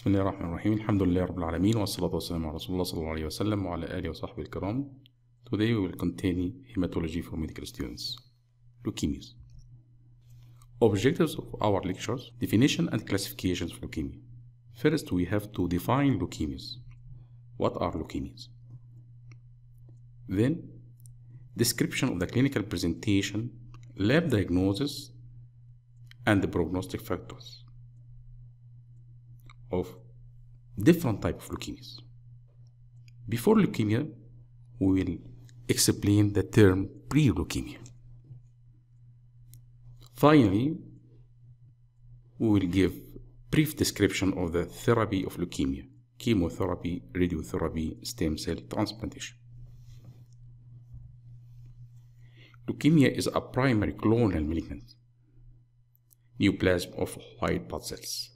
بسم الله الرحمن الرحيم الحمد لله رب العالمين والصلاة والسلام على رسول الله صلى الله عليه وسلم وعلى آله وصحبه الكرام Today we will continue hematology for medical students leukemias Objectives of our lectures definition and classifications of leukemia First we have to define leukemias What are leukemias? Then description of the clinical presentation lab diagnosis and the prognostic factors of different type of leukemias. Before leukemia, we will explain the term pre-leukemia. Finally, we will give brief description of the therapy of leukemia, chemotherapy, radiotherapy, stem cell transplantation. Leukemia is a primary clonal malignant neoplasm of white blood cells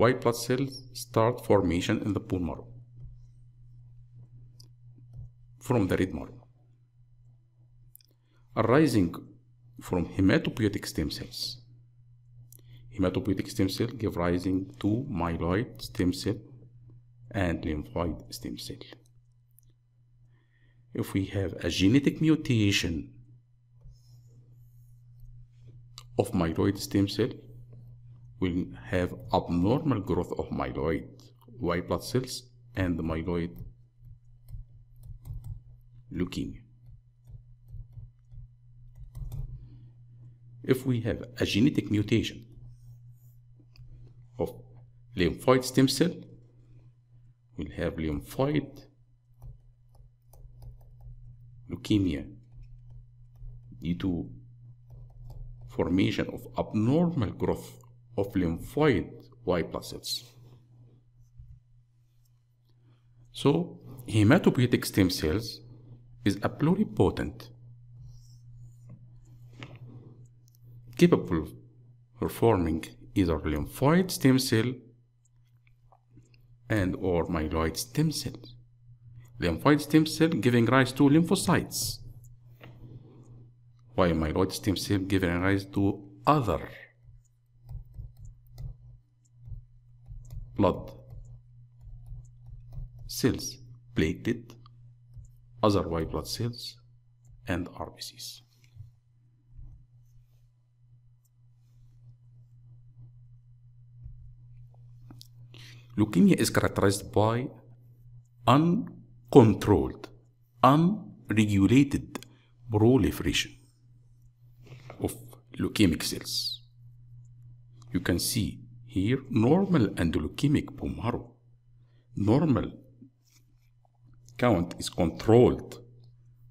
white blood cells start formation in the bone marrow from the red marrow arising from hematopoietic stem cells. Hematopoietic stem cells give rising to myeloid stem cell and lymphoid stem cell. If we have a genetic mutation of myeloid stem cell, will have abnormal growth of myeloid white blood cells and myeloid leukemia. If we have a genetic mutation of lymphoid stem cell, we'll have lymphoid leukemia due to formation of abnormal growth of lymphoid white blood cells. So, hematopoietic stem cells is a pluripotent, capable of performing either lymphoid stem cell and or myeloid stem cells. Lymphoid stem cell giving rise to lymphocytes, while myeloid stem cell giving rise to other blood cells, platelet, other white blood cells, and RBCs. Leukemia is characterized by uncontrolled, unregulated proliferation of leukemic cells. You can see here normal and leukemic bone marrow. Normal count is controlled,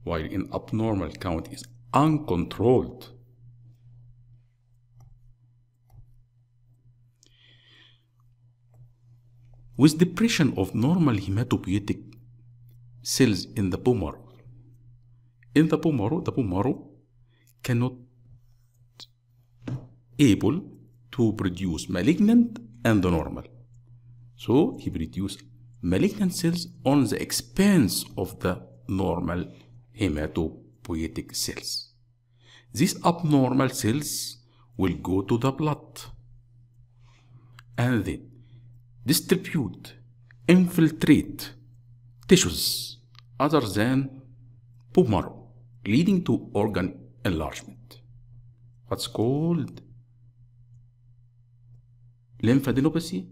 while in abnormal count is uncontrolled. With depression of normal hematopoietic cells in the bone marrow, in the bone marrow, the bone marrow cannot able to produce malignant and the normal. So he produced malignant cells on the expense of the normal hematopoietic cells. These abnormal cells will go to the blood and then distribute, infiltrate tissues other than bone marrow, leading to organ enlargement. What's called ليمفادينوباثي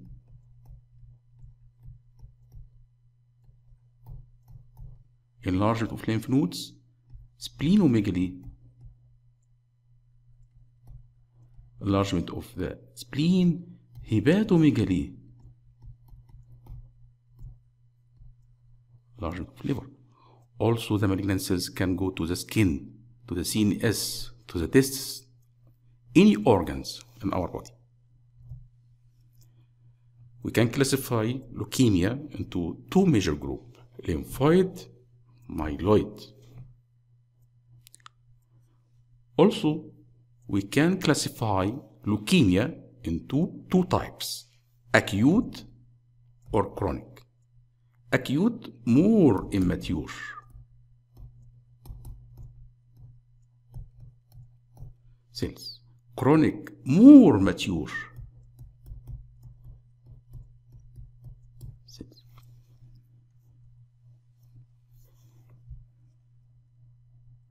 enlargement of lymph nodes splenomegaly enlargement of the spleen hepatomegaly enlargement of liver also the malignant cells can go to the skin to the CNS to the testes any organs in our body we can classify leukemia into two major groups, lymphoid, myeloid. Also, we can classify leukemia into two types, acute or chronic. Acute, more immature. Since chronic, more mature.